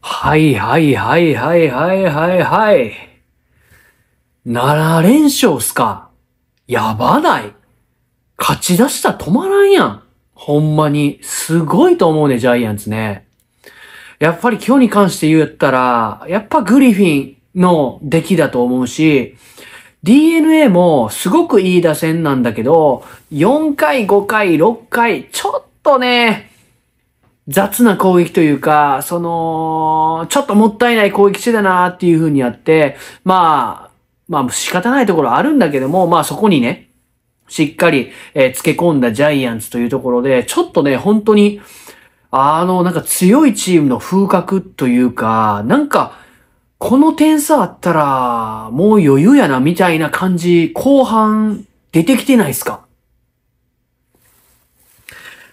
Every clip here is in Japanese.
はいはいはいはいはいはいはい。7連勝っすか。やばない。勝ち出したら止まらんやん。ほんまに。すごいと思うね、ジャイアンツね。やっぱり今日に関して言ったら、やっぱグリフィンの出来だと思うし、DNA もすごくいい打線なんだけど、4回、5回、6回、ちょっとね、雑な攻撃というか、その、ちょっともったいない攻撃してたなっていう風にやって、まあ、まあ仕方ないところあるんだけども、まあそこにね、しっかり、えー、付け込んだジャイアンツというところで、ちょっとね、本当に、あの、なんか強いチームの風格というか、なんか、この点差あったら、もう余裕やな、みたいな感じ、後半、出てきてないっすか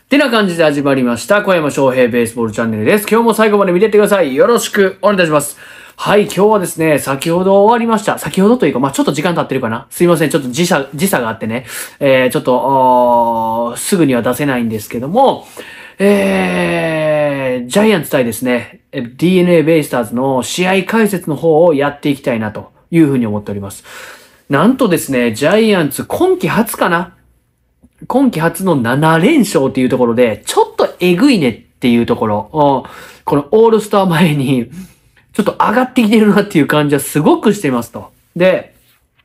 てな感じで始まりました。小山翔平ベースボールチャンネルです。今日も最後まで見てってください。よろしくお願いいたします。はい、今日はですね、先ほど終わりました。先ほどというか、まあ、ちょっと時間経ってるかな。すいません、ちょっと時差、時差があってね、えー、ちょっと、すぐには出せないんですけども、えー、ジャイアンツ対ですね、DNA ベイスターズの試合解説の方をやっていきたいなというふうに思っております。なんとですね、ジャイアンツ今季初かな今季初の7連勝っていうところで、ちょっとえぐいねっていうところ、このオールスター前に、ちょっと上がってきてるなっていう感じはすごくしてますと。で、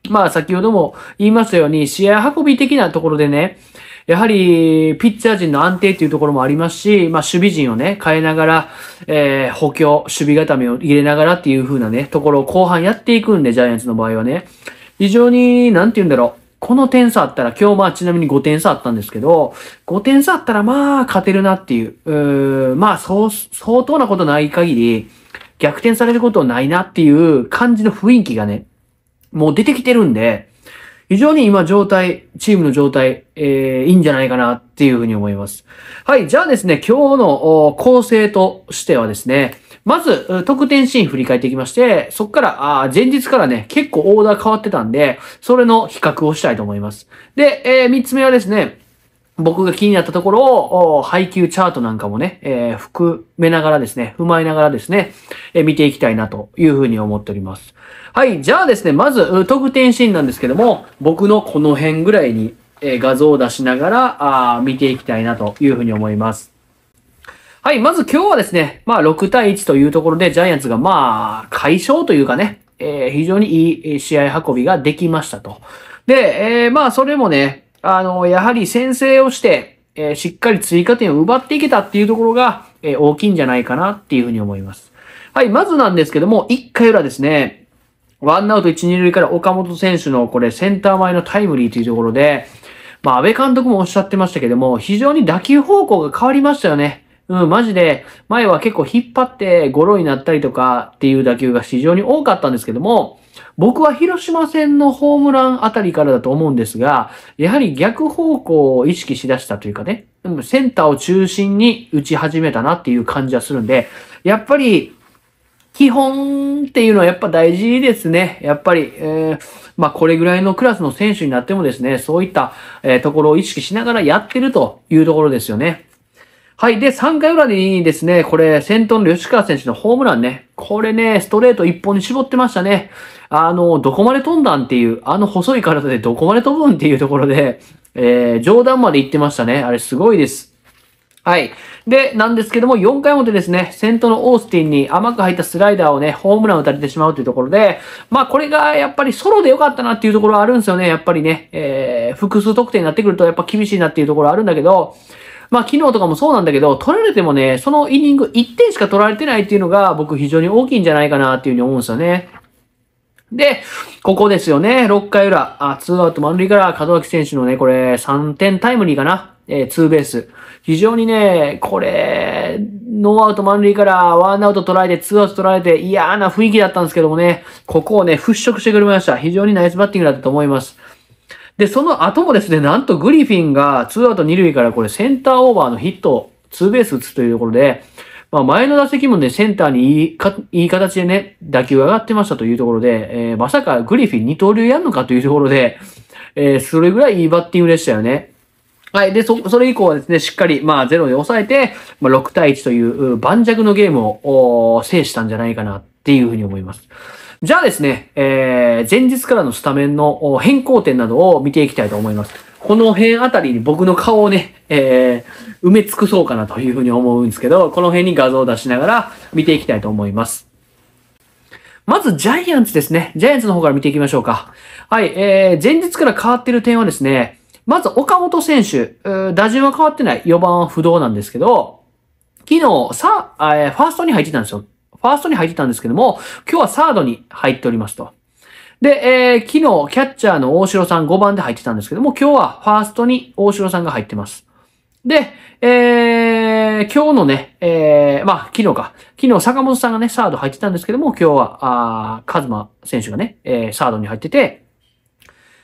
まあ先ほども言いましたように、試合運び的なところでね、やはり、ピッチャー陣の安定っていうところもありますし、まあ、守備陣をね、変えながら、えー、補強、守備固めを入れながらっていう風なね、ところを後半やっていくんで、ジャイアンツの場合はね。非常に、なんて言うんだろう。この点差あったら、今日まあちなみに5点差あったんですけど、5点差あったらまあ勝てるなっていう、うまあそう、相当なことない限り、逆転されることないなっていう感じの雰囲気がね、もう出てきてるんで、非常に今状態、チームの状態、えー、いいんじゃないかなっていうふうに思います。はい、じゃあですね、今日の構成としてはですね、まず、得点シーン振り返っていきまして、そっから、あ前日からね、結構オーダー変わってたんで、それの比較をしたいと思います。で、えー、三つ目はですね、僕が気になったところを、配給チャートなんかもね、えー、含めながらですね、踏まえながらですね、えー、見ていきたいなというふうに思っております。はい、じゃあですね、まず、得点シーンなんですけども、僕のこの辺ぐらいに、えー、画像を出しながら、あ見ていきたいなというふうに思います。はい、まず今日はですね、まあ6対1というところでジャイアンツがまあ解消というかね、えー、非常にいい試合運びができましたと。で、えー、まあそれもね、あの、やはり先制をして、えー、しっかり追加点を奪っていけたっていうところが、え大きいんじゃないかなっていうふうに思います。はい、まずなんですけども、1回裏ですね、ワンアウト1、2塁から岡本選手のこれセンター前のタイムリーというところで、まあ、安倍監督もおっしゃってましたけども、非常に打球方向が変わりましたよね。うん、マジで、前は結構引っ張ってゴロになったりとかっていう打球が非常に多かったんですけども、僕は広島戦のホームランあたりからだと思うんですが、やはり逆方向を意識しだしたというかね、センターを中心に打ち始めたなっていう感じはするんで、やっぱり基本っていうのはやっぱ大事ですね。やっぱり、えー、まあこれぐらいのクラスの選手になってもですね、そういった、えー、ところを意識しながらやってるというところですよね。はい。で、3回裏にですね、これ、先頭の吉川選手のホームランね。これね、ストレート1本に絞ってましたね。あの、どこまで飛んだんっていう、あの細い体でどこまで飛ぶんっていうところで、えー、冗談まで行ってましたね。あれすごいです。はい。で、なんですけども、4回表ですね、先頭のオースティンに甘く入ったスライダーをね、ホームラン打たれてしまうというところで、まあこれがやっぱりソロで良かったなっていうところはあるんですよね。やっぱりね、えー、複数得点になってくるとやっぱ厳しいなっていうところあるんだけど、まあ昨日とかもそうなんだけど、取られてもね、そのイニング1点しか取られてないっていうのが僕非常に大きいんじゃないかなっていうふうに思うんですよね。で、ここですよね。6回裏、あ、2アウト満塁から門脇選手のね、これ3点タイムリーかな。えー、ツーベース。非常にね、これ、ノーアウト満塁からワンアウト捉えて、ツーアウト取られて、嫌な雰囲気だったんですけどもね、ここをね、払拭してくれました。非常にナイスバッティングだったと思います。で、その後もですね、なんとグリフィンがツーアウト二塁からこれセンターオーバーのヒット、ツーベース打つというところで、まあ前の打席もね、センターにいいか、いい形でね、打球が上がってましたというところで、えー、まさかグリフィン二刀流やんのかというところで、えー、それぐらいいいバッティングでしたよね。はい。で、そ、それ以降はですね、しっかり、まあ、ゼロで抑えて、まあ、6対1という盤石のゲームを制したんじゃないかなっていうふうに思います。じゃあですね、えー、前日からのスタメンの変更点などを見ていきたいと思います。この辺あたりに僕の顔をね、えー、埋め尽くそうかなというふうに思うんですけど、この辺に画像を出しながら見ていきたいと思います。まずジャイアンツですね。ジャイアンツの方から見ていきましょうか。はい、えー、前日から変わってる点はですね、まず岡本選手、打順は変わってない。4番は不動なんですけど、昨日、さ、えファーストに入ってたんですよ。ファーストに入ってたんですけども、今日はサードに入っておりますと。で、えー、昨日、キャッチャーの大城さん5番で入ってたんですけども、今日はファーストに大城さんが入ってます。で、えー、今日のね、えー、まあ、昨日か。昨日、坂本さんがね、サード入ってたんですけども、今日は、あカズマ選手がね、えー、サードに入ってて、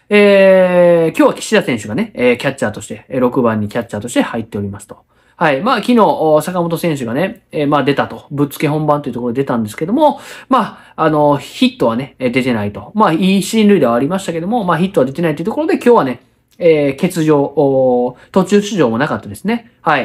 えー、今日は岸田選手がね、えー、キャッチャーとして、6番にキャッチャーとして入っておりますと。はい。まあ、昨日、坂本選手がね、えー、まあ出たと。ぶっつけ本番というところで出たんですけども、まあ、あの、ヒットはね、出てないと。まあ、いい進塁ではありましたけども、まあ、ヒットは出てないというところで、今日はね、えー、欠場、途中出場もなかったですね。はい。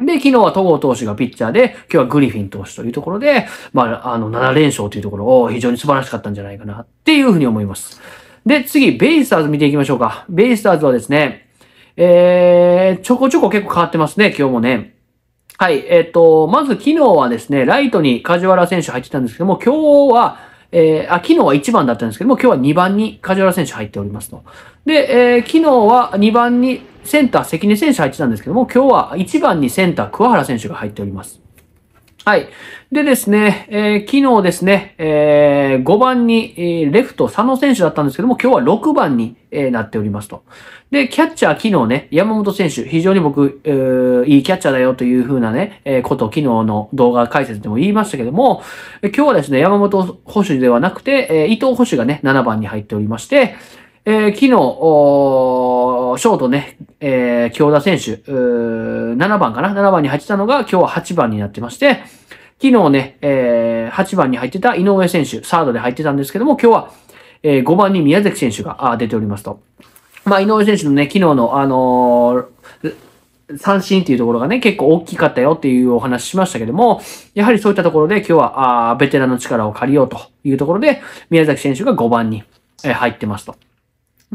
で、昨日は戸郷投手がピッチャーで、今日はグリフィン投手というところで、まあ、あの、7連勝というところを非常に素晴らしかったんじゃないかなっていうふうに思います。で、次、ベイスターズ見ていきましょうか。ベイスターズはですね、えー、ちょこちょこ結構変わってますね、今日もね。はい、えっ、ー、と、まず昨日はですね、ライトに梶原選手入ってたんですけども、今日は、えー、あ、昨日は1番だったんですけども、今日は2番に梶原選手入っておりますと。で、えー、昨日は2番にセンター関根選手入ってたんですけども、今日は1番にセンター桑原選手が入っております。はい。でですね、えー、昨日ですね、えー、5番に、えー、レフト、佐野選手だったんですけども、今日は6番に、えー、なっておりますと。で、キャッチャー昨日ね、山本選手、非常に僕、えー、いいキャッチャーだよというふうなね、えー、ことを昨日の動画解説でも言いましたけども、今日はですね、山本捕手ではなくて、えー、伊藤捕手がね、7番に入っておりまして、えー、昨日、ショートね、えー、京田選手、7番かな ?7 番に入ってたのが今日は8番になってまして、昨日ね、えー、8番に入ってた井上選手、サードで入ってたんですけども、今日は、えー、5番に宮崎選手が出ておりますと。まあ、井上選手のね、昨日の、あのー、三振っていうところがね、結構大きかったよっていうお話しましたけども、やはりそういったところで今日は、あベテランの力を借りようというところで、宮崎選手が5番に入ってますと。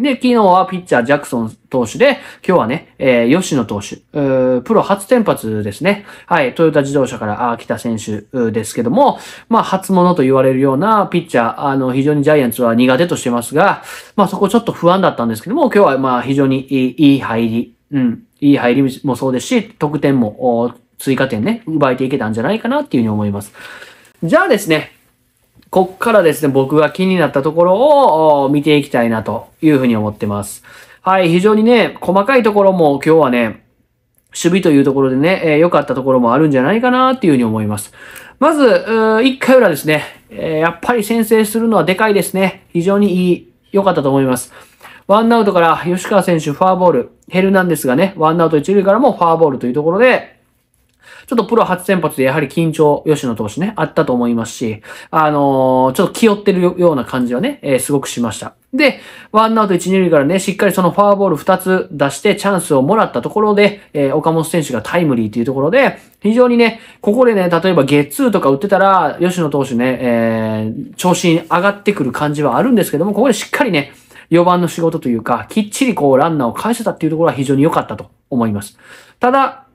で、昨日はピッチャー、ジャクソン投手で、今日はね、えー、吉野投手、プロ初先発ですね。はい、トヨタ自動車から来た選手ですけども、まあ、初物と言われるようなピッチャー、あの、非常にジャイアンツは苦手としてますが、まあ、そこちょっと不安だったんですけども、今日はまあ、非常にいい入り、うん、いい入りもそうですし、得点も、追加点ね、奪えていけたんじゃないかなっていうふうに思います。じゃあですね、こっからですね、僕が気になったところを見ていきたいなというふうに思ってます。はい、非常にね、細かいところも今日はね、守備というところでね、良、えー、かったところもあるんじゃないかなっていうふうに思います。まず、1回裏ですね、えー、やっぱり先制するのはでかいですね。非常にいい、良かったと思います。ワンアウトから吉川選手フォアボール、ヘルナンデスがね、ワンアウト1塁からもフォアボールというところで、ちょっとプロ初先発でやはり緊張、吉野投手ね、あったと思いますし、あのー、ちょっと気負ってるような感じはね、えー、すごくしました。で、ワンアウト1、2塁からね、しっかりそのフォアボール2つ出してチャンスをもらったところで、えー、岡本選手がタイムリーというところで、非常にね、ここでね、例えばゲッツーとか打ってたら、吉野投手ね、えー、調子に上がってくる感じはあるんですけども、ここでしっかりね、4番の仕事というか、きっちりこうランナーを返せたっていうところは非常に良かったと思います。ただ、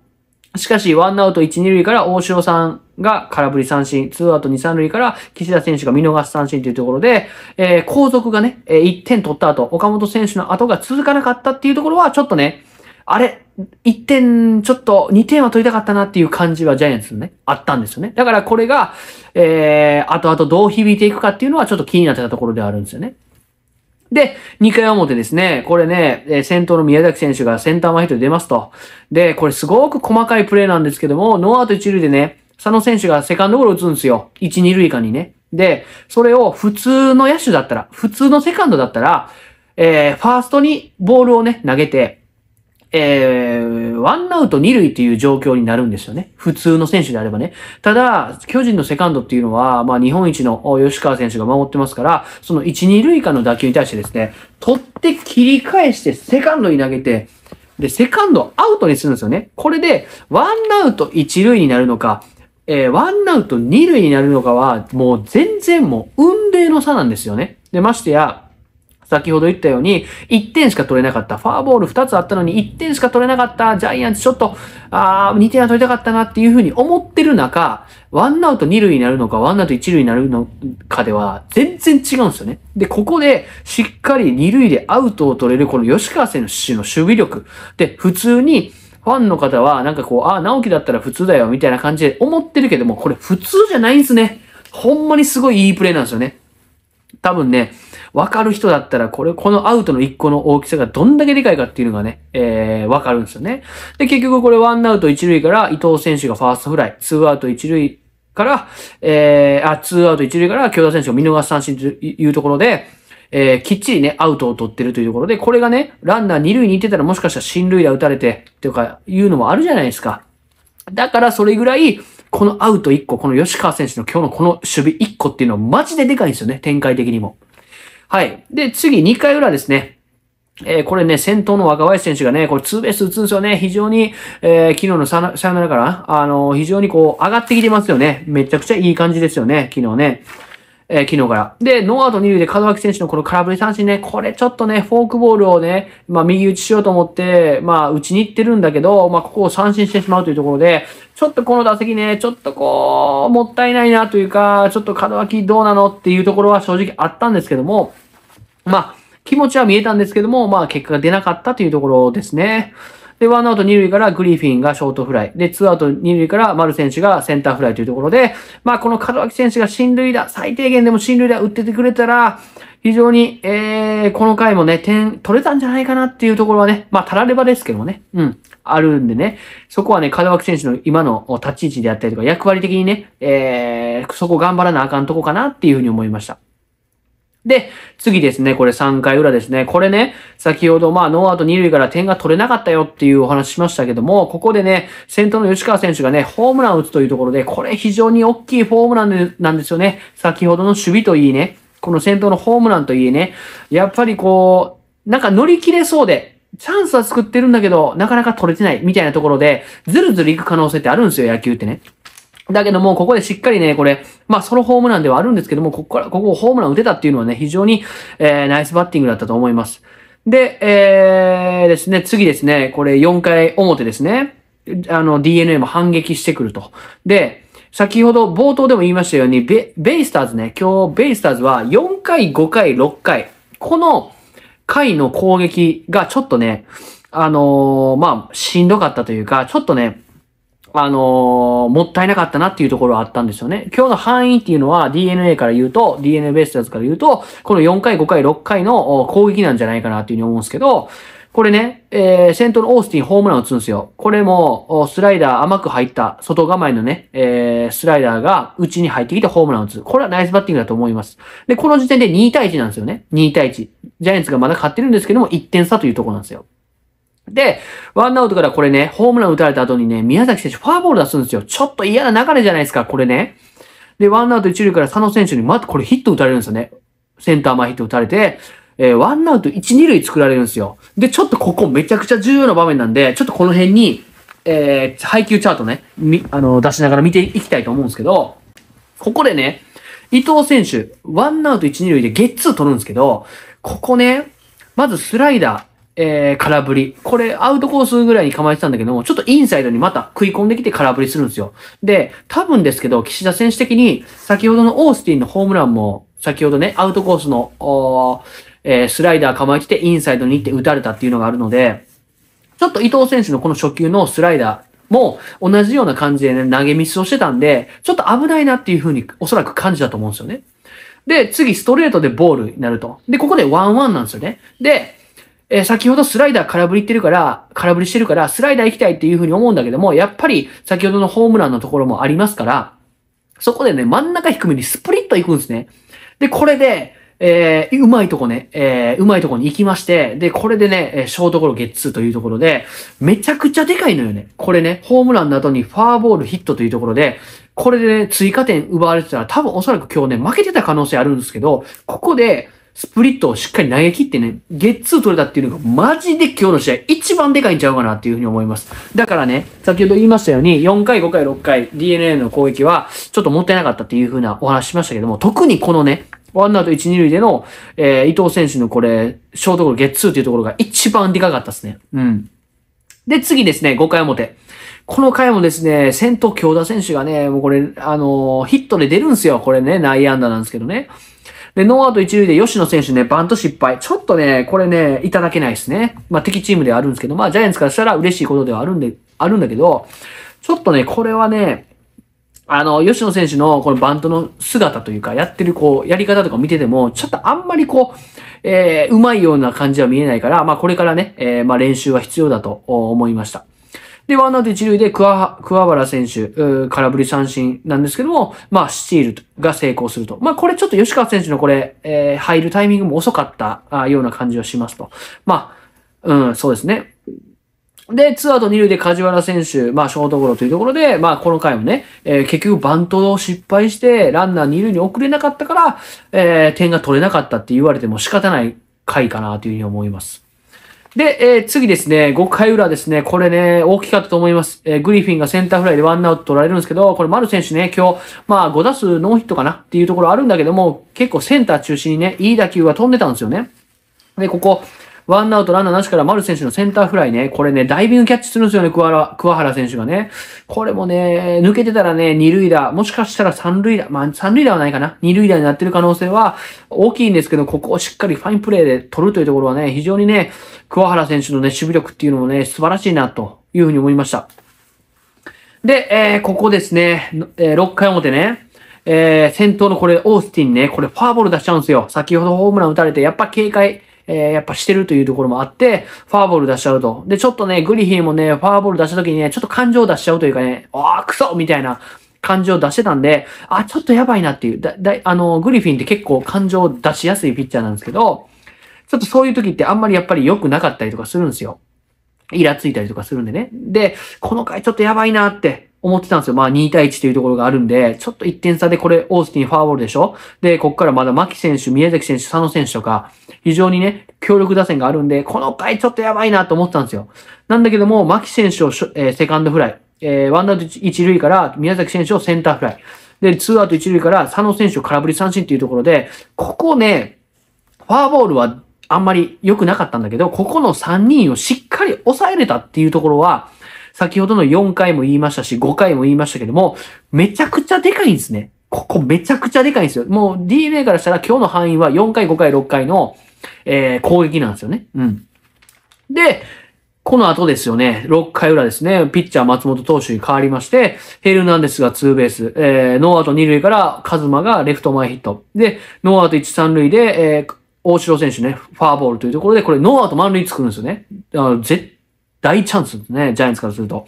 しかし、ワンアウト1、2塁から大城さんが空振り三振、ツーアウト2、3塁から岸田選手が見逃し三振というところで、えー、後続がね、え1点取った後、岡本選手の後が続かなかったっていうところは、ちょっとね、あれ、1点、ちょっと2点は取りたかったなっていう感じはジャイアンツのね、あったんですよね。だからこれが、えー、後々どう響いていくかっていうのはちょっと気になってたところであるんですよね。で、2回表ですね、これね、先頭の宮崎選手がセンター前ヒットで出ますと。で、これすごく細かいプレーなんですけども、ノーアウト1塁でね、佐野選手がセカンドゴロ打つんですよ。1、2塁間にね。で、それを普通の野手だったら、普通のセカンドだったら、えー、ファーストにボールをね、投げて、えー、ワンアウト二塁っていう状況になるんですよね。普通の選手であればね。ただ、巨人のセカンドっていうのは、まあ日本一の吉川選手が守ってますから、その一、二塁間の打球に対してですね、取って切り返してセカンドに投げて、で、セカンドアウトにするんですよね。これで、ワンアウト一塁になるのか、えー、ワンアウト二塁になるのかは、もう全然もう運命の差なんですよね。で、ましてや、先ほど言ったように、1点しか取れなかった。フォアボール2つあったのに1点しか取れなかった。ジャイアンツちょっと、ああ、2点は取りたかったなっていうふうに思ってる中、ワンアウト2塁になるのか、ワンアウト1塁になるのかでは、全然違うんですよね。で、ここで、しっかり2塁でアウトを取れる、この吉川選手の守備力。で、普通に、ファンの方は、なんかこう、ああ、直樹だったら普通だよ、みたいな感じで思ってるけども、これ普通じゃないんですね。ほんまにすごいいいプレーなんですよね。多分ね、わかる人だったら、これ、このアウトの1個の大きさがどんだけでかいかっていうのがね、えー、わかるんですよね。で、結局これワンアウト1塁から伊藤選手がファーストフライ、ツーアウト1塁から、えー、あ、ツーアウト1塁から京田選手が見逃し三振というところで、えー、きっちりね、アウトを取ってるというところで、これがね、ランナー2塁に行ってたらもしかしたら進塁打打たれて、とか、いうのもあるじゃないですか。だからそれぐらい、このアウト1個、この吉川選手の今日のこの守備1個っていうのはマジででかいんですよね、展開的にも。はい。で、次、2回裏ですね。えー、これね、先頭の若林選手がね、これツーベース打つんですよね。非常に、えー、昨日のサナヨナラから、あのー、非常にこう、上がってきてますよね。めちゃくちゃいい感じですよね、昨日ね。えー、昨日から。で、ノーアウト2塁で門脇選手のこの空振り三振ね、これちょっとね、フォークボールをね、まあ右打ちしようと思って、まあ打ちに行ってるんだけど、まあここを三振してしまうというところで、ちょっとこの打席ね、ちょっとこう、もったいないなというか、ちょっと門脇どうなのっていうところは正直あったんですけども、まあ、気持ちは見えたんですけども、まあ結果が出なかったというところですね。で、ワンアウト二塁からグリフィンがショートフライ。で、ツーアウト二塁から丸選手がセンターフライというところで、まあ、この門脇選手が進塁打、最低限でも進塁打打っててくれたら、非常に、えー、この回もね、点取れたんじゃないかなっていうところはね、まあ、たらればですけどもね、うん、あるんでね、そこはね、門脇選手の今の立ち位置であったりとか、役割的にね、えー、そこ頑張らなあかんとこかなっていうふうに思いました。で、次ですね、これ3回裏ですね。これね、先ほどまあノーアウト2塁から点が取れなかったよっていうお話しましたけども、ここでね、先頭の吉川選手がね、ホームランを打つというところで、これ非常に大きいホームランなんですよね。先ほどの守備といいね、この先頭のホームランといいね、やっぱりこう、なんか乗り切れそうで、チャンスは作ってるんだけど、なかなか取れてないみたいなところで、ずるずる行く可能性ってあるんですよ、野球ってね。だけども、ここでしっかりね、これ、まあ、ソロホームランではあるんですけども、ここから、ここホームラン打てたっていうのはね、非常に、えー、ナイスバッティングだったと思います。で、えー、ですね、次ですね、これ4回表ですね。あの、DNA も反撃してくると。で、先ほど冒頭でも言いましたように、ベ、ベイスターズね、今日ベイスターズは4回、5回、6回、この回の攻撃がちょっとね、あのー、まあ、しんどかったというか、ちょっとね、あのー、もったいなかったなっていうところはあったんですよね。今日の範囲っていうのは DNA から言うと、DNA ベースターズから言うと、この4回、5回、6回の攻撃なんじゃないかなっていうふうに思うんですけど、これね、えー、先頭のオースティンホームラン打つんですよ。これも、スライダー甘く入った、外構えのね、えー、スライダーが内に入ってきてホームラン打つ。これはナイスバッティングだと思います。で、この時点で2対1なんですよね。2対1。ジャイアンツがまだ勝ってるんですけども、1点差というところなんですよ。で、ワンアウトからこれね、ホームラン打たれた後にね、宮崎選手フォアボール出すんですよ。ちょっと嫌な流れじゃないですか、これね。で、ワンアウト一塁から佐野選手に、またこれヒット打たれるんですよね。センター前ヒット打たれて、えー、ワンアウト一、二塁作られるんですよ。で、ちょっとここめちゃくちゃ重要な場面なんで、ちょっとこの辺に、えー、配球チャートね、み、あの、出しながら見ていきたいと思うんですけど、ここでね、伊藤選手、ワンアウト一、二塁でゲッツー取るんですけど、ここね、まずスライダー、えー、空振り。これ、アウトコースぐらいに構えてたんだけども、ちょっとインサイドにまた食い込んできて空振りするんですよ。で、多分ですけど、岸田選手的に、先ほどのオースティンのホームランも、先ほどね、アウトコースの、おえー、スライダー構えてて、インサイドに行って打たれたっていうのがあるので、ちょっと伊藤選手のこの初球のスライダー、も同じような感じでね、投げミスをしてたんで、ちょっと危ないなっていうふうにおそらく感じたと思うんですよね。で、次ストレートでボールになると。で、ここでワンワンなんですよね。で、えー、先ほどスライダー空振りってるから、空振りしてるから、スライダー行きたいっていうふうに思うんだけども、やっぱり先ほどのホームランのところもありますから、そこでね、真ん中低めにスプリット行くんですね。で、これで、えー、うまいとこね、えー、うまいとこに行きまして、で、これでね、ショートゴロゲッツーというところで、めちゃくちゃでかいのよね。これね、ホームランの後にファーボールヒットというところで、これでね、追加点奪われてたら、多分おそらく今日ね、負けてた可能性あるんですけど、ここで、スプリットをしっかり投げ切ってね、ゲッツー取れたっていうのがマジで今日の試合一番でかいんちゃうかなっていうふうに思います。だからね、先ほど言いましたように、4回、5回、6回、DNA の攻撃はちょっともったいなかったっていうふうなお話しましたけども、特にこのね、ワンアウト1、2塁での、えー、伊藤選手のこれ、ショートゴロゲッツーっていうところが一番でかかったですね。うん。で、次ですね、5回表。この回もですね、先頭京田選手がね、もうこれ、あのー、ヒットで出るんすよ。これね、内野安打なんですけどね。で、ノーアウト一塁で吉野選手ね、バント失敗。ちょっとね、これね、いただけないですね。まあ、敵チームではあるんですけど、まあ、ジャイアンツからしたら嬉しいことではあるんで、あるんだけど、ちょっとね、これはね、あの、吉野選手のこのバントの姿というか、やってるこう、やり方とか見てても、ちょっとあんまりこう、えー、うまいような感じは見えないから、まあこれからね、えー、まあ練習は必要だと思いました。で、ワンアウト一塁で桑原選手、空振り三振なんですけども、まあ、スチールが成功すると。まあ、これちょっと吉川選手のこれ、えー、入るタイミングも遅かったあような感じはしますと。まあ、うん、そうですね。で、ツーアウト二塁で梶原選手、まあ、ショートゴロというところで、まあ、この回もね、えー、結局バントを失敗して、ランナー二塁に送れなかったから、えー、点が取れなかったって言われても仕方ない回かなというふうに思います。で、えー、次ですね、5回裏ですね、これね、大きかったと思います。えー、グリフィンがセンターフライでワンアウト取られるんですけど、これ丸選手ね、今日、まあ5打数ノーヒットかなっていうところあるんだけども、結構センター中心にね、いい打球が飛んでたんですよね。で、ここ、ワンアウトランナーなしから丸選手のセンターフライね、これね、ダイビングキャッチするんですよね、桑原選手がね。これもね、抜けてたらね、二塁打、もしかしたら三塁打、まあ三塁打はないかな。二塁打になってる可能性は大きいんですけど、ここをしっかりファインプレーで取るというところはね、非常にね、桑原選手のね、守備力っていうのもね、素晴らしいなというふうに思いました。で、えー、ここですね、えー、6回表ね、えー、先頭のこれ、オースティンね、これファーボール出しちゃうんですよ。先ほどホームラン打たれて、やっぱ警戒えー、やっぱしてるというところもあって、フォアボール出しちゃうと。で、ちょっとね、グリフィンもね、フォアボール出した時にね、ちょっと感情出しちゃうというかね、あー、クソみたいな感情を出してたんで、あ、ちょっとやばいなっていう。だ、だ、あの、グリフィンって結構感情を出しやすいピッチャーなんですけど、ちょっとそういう時ってあんまりやっぱり良くなかったりとかするんですよ。イラついたりとかするんでね。で、この回ちょっとやばいなって、思ってたんですよ。まあ2対1というところがあるんで、ちょっと1点差でこれオースティンフォアボールでしょで、こっからまだ牧選手、宮崎選手、佐野選手とか、非常にね、強力打線があるんで、この回ちょっとやばいなと思ってたんですよ。なんだけども、牧選手を、えー、セカンドフライ、えー、ワンアウト1塁から宮崎選手をセンターフライ。で、2アウト1塁から佐野選手を空振り三振っていうところで、ここね、フォアボールはあんまり良くなかったんだけど、ここの3人をしっかり抑えれたっていうところは、先ほどの4回も言いましたし、5回も言いましたけども、めちゃくちゃでかいんですね。ここめちゃくちゃでかいんですよ。もう DNA からしたら今日の範囲は4回、5回、6回の、えー、攻撃なんですよね。うん。で、この後ですよね、6回裏ですね、ピッチャー松本投手に変わりまして、ヘルナンデスがツーベース、えー、ノーアウト2塁からカズマがレフト前ヒット。で、ノーアウト1、3塁で、えー、大城選手ね、ファーボールというところで、これノーアウト満塁作るんですよね。絶大チャンスですね、ジャイアンツからすると。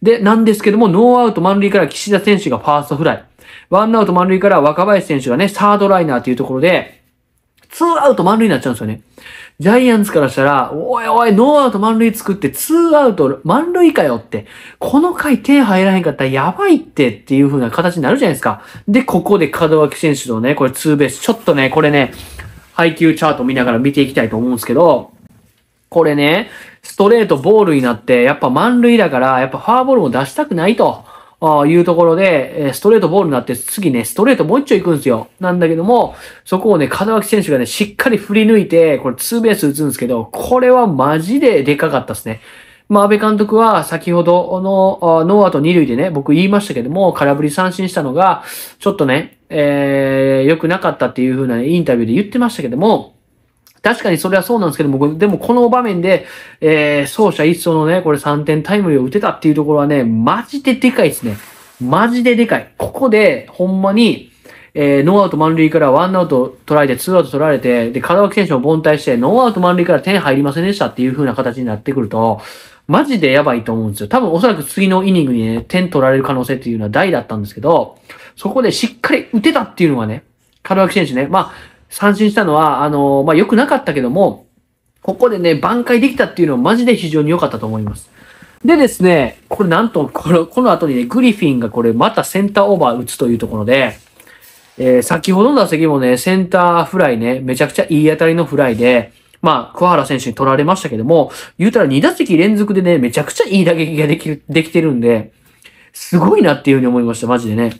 で、なんですけども、ノーアウト満塁から岸田選手がファーストフライ。ワンアウト満塁から若林選手がね、サードライナーというところで、ツーアウト満塁になっちゃうんですよね。ジャイアンツからしたら、おいおい、ノーアウト満塁作って、ツーアウト満塁かよって、この回手入らへんかったらやばいってっていう風な形になるじゃないですか。で、ここで門脇選手のね、これツーベース。ちょっとね、これね、配球チャート見ながら見ていきたいと思うんですけど、これね、ストレートボールになって、やっぱ満塁だから、やっぱフォアボールも出したくないと。いうところで、ストレートボールになって、次ね、ストレートもう一丁行くんですよ。なんだけども、そこをね、風脇選手がね、しっかり振り抜いて、これツーベース打つんですけど、これはマジででかかったですね。まあ、安倍監督は先ほどのノーアウト2塁でね、僕言いましたけども、空振り三振したのが、ちょっとね、えー、良くなかったっていう風な、ね、インタビューで言ってましたけども、確かにそれはそうなんですけども、でもこの場面で、えー、走者一層のね、これ3点タイムリーを打てたっていうところはね、マジででかいですね。マジででかい。ここで、ほんまに、えー、ノーアウト満塁からワンアウト取られて、ツーアウト取られて、で、門脇選手も凡退して、ノーアウト満塁から点入りませんでしたっていう風な形になってくると、マジでやばいと思うんですよ。多分おそらく次のイニングにね、点取られる可能性っていうのは大だったんですけど、そこでしっかり打てたっていうのはね、門脇選手ね、まあ、三振したのは、あのまあ、良くなかったけども、ここでね、挽回できたっていうのはマジで非常に良かったと思います。でですね、これなんと、このこの後にね、グリフィンがこれまたセンターオーバー打つというところで、えー、先ほどの打席もね、センターフライね、めちゃくちゃいい当たりのフライで、まあ、桑原選手に取られましたけども、言うたら2打席連続でね、めちゃくちゃいい打撃ができる、できてるんで、すごいなっていうふうに思いました、マジでね。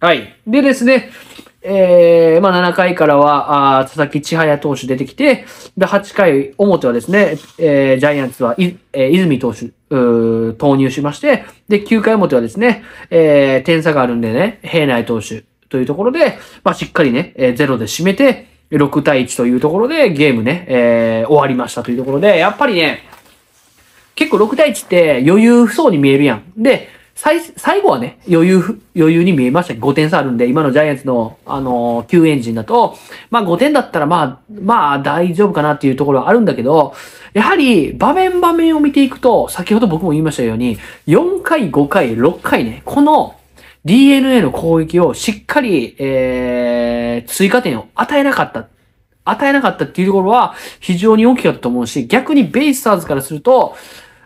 はい。でですね、えー、まあ、7回からは、あ佐々木千早投手出てきて、で、8回表はですね、えー、ジャイアンツは、い、えー、泉投手、投入しまして、で、9回表はですね、えー、点差があるんでね、平内投手というところで、まあ、しっかりね、えー、0で締めて、6対1というところで、ゲームね、えー、終わりましたというところで、やっぱりね、結構6対1って余裕そうに見えるやん。で、最、最後はね、余裕、余裕に見えました5点差あるんで、今のジャイアンツの、あのー、救援陣だと、まあ5点だったら、まあ、まあ大丈夫かなっていうところはあるんだけど、やはり場面場面を見ていくと、先ほど僕も言いましたように、4回、5回、6回ね、この DNA の攻撃をしっかり、えー、追加点を与えなかった。与えなかったっていうところは非常に大きかったと思うし、逆にベイスターズからすると、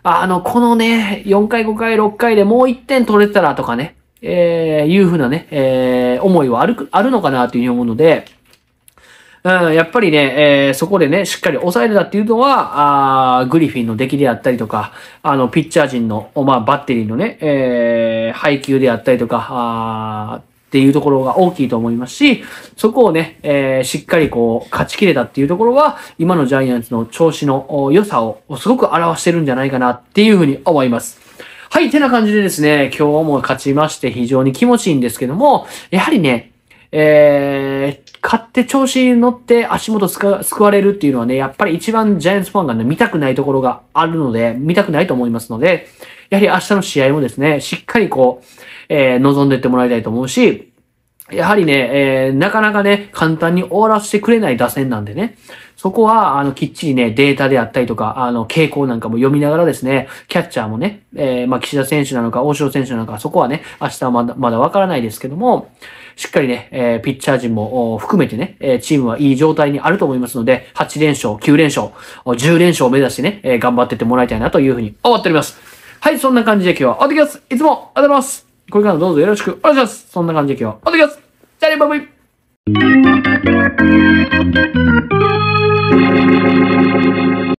あの、このね、4回、5回、6回でもう1点取れたらとかね、えー、いうふうなね、えー、思いはある、あるのかなというふうに思うので、うん、やっぱりね、えー、そこでね、しっかり抑えれたっていうのは、あグリフィンの出来であったりとか、あの、ピッチャー陣の、まあ、バッテリーのね、えー、配球であったりとか、あっていうところが大きいと思いますし、そこをね、えー、しっかりこう、勝ちきれたっていうところは、今のジャイアンツの調子の良さをすごく表してるんじゃないかなっていうふうに思います。はい、てな感じでですね、今日も勝ちまして非常に気持ちいいんですけども、やはりね、えー、勝って調子に乗って足元すくわれるっていうのはね、やっぱり一番ジャイアンツファンがね、見たくないところがあるので、見たくないと思いますので、やはり明日の試合もですね、しっかりこう、えー、望んでってもらいたいと思うし、やはりね、えー、なかなかね、簡単に終わらせてくれない打線なんでね、そこは、あの、きっちりね、データであったりとか、あの、傾向なんかも読みながらですね、キャッチャーもね、えー、まあ、岸田選手なのか、大城選手なのか、そこはね、明日はまだ、まだわからないですけども、しっかりね、えー、ピッチャー陣も含めてね、えチームはいい状態にあると思いますので、8連勝、9連勝、10連勝を目指してね、え頑張ってってもらいたいなというふうに思っております。はい、そんな感じで今日はおできます。いつもおざいます。これからどうぞよろしくお願いします。そんな感じで今日はおできます。じゃあね、バイバイ。